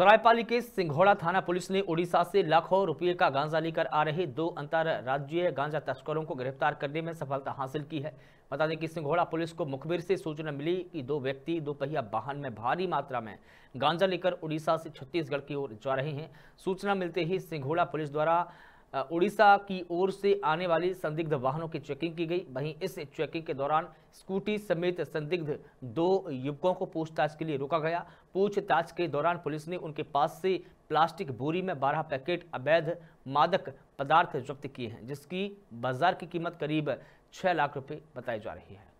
सरायपाली के सिंघोड़ा थाना पुलिस ने ओडिशा से लाखों रुपये का गांजा लेकर आ रहे दो अंतरराज्यीय गांजा तस्करों को गिरफ्तार करने में सफलता हासिल की है बता दें कि सिंघोड़ा पुलिस को मुखबिर से सूचना मिली कि दो व्यक्ति दोपहिया वाहन में भारी मात्रा में गांजा लेकर उड़ीसा से छत्तीसगढ़ की ओर जा रहे हैं सूचना मिलते ही सिंघोड़ा पुलिस द्वारा उड़ीसा की ओर से आने वाली संदिग्ध वाहनों की चेकिंग की गई वहीं इस चेकिंग के दौरान स्कूटी समेत संदिग्ध दो युवकों को पूछताछ के लिए रोका गया पूछताछ के दौरान पुलिस ने उनके पास से प्लास्टिक बोरी में 12 पैकेट अवैध मादक पदार्थ जब्त किए हैं जिसकी बाजार की कीमत करीब 6 लाख रुपए बताई जा रही है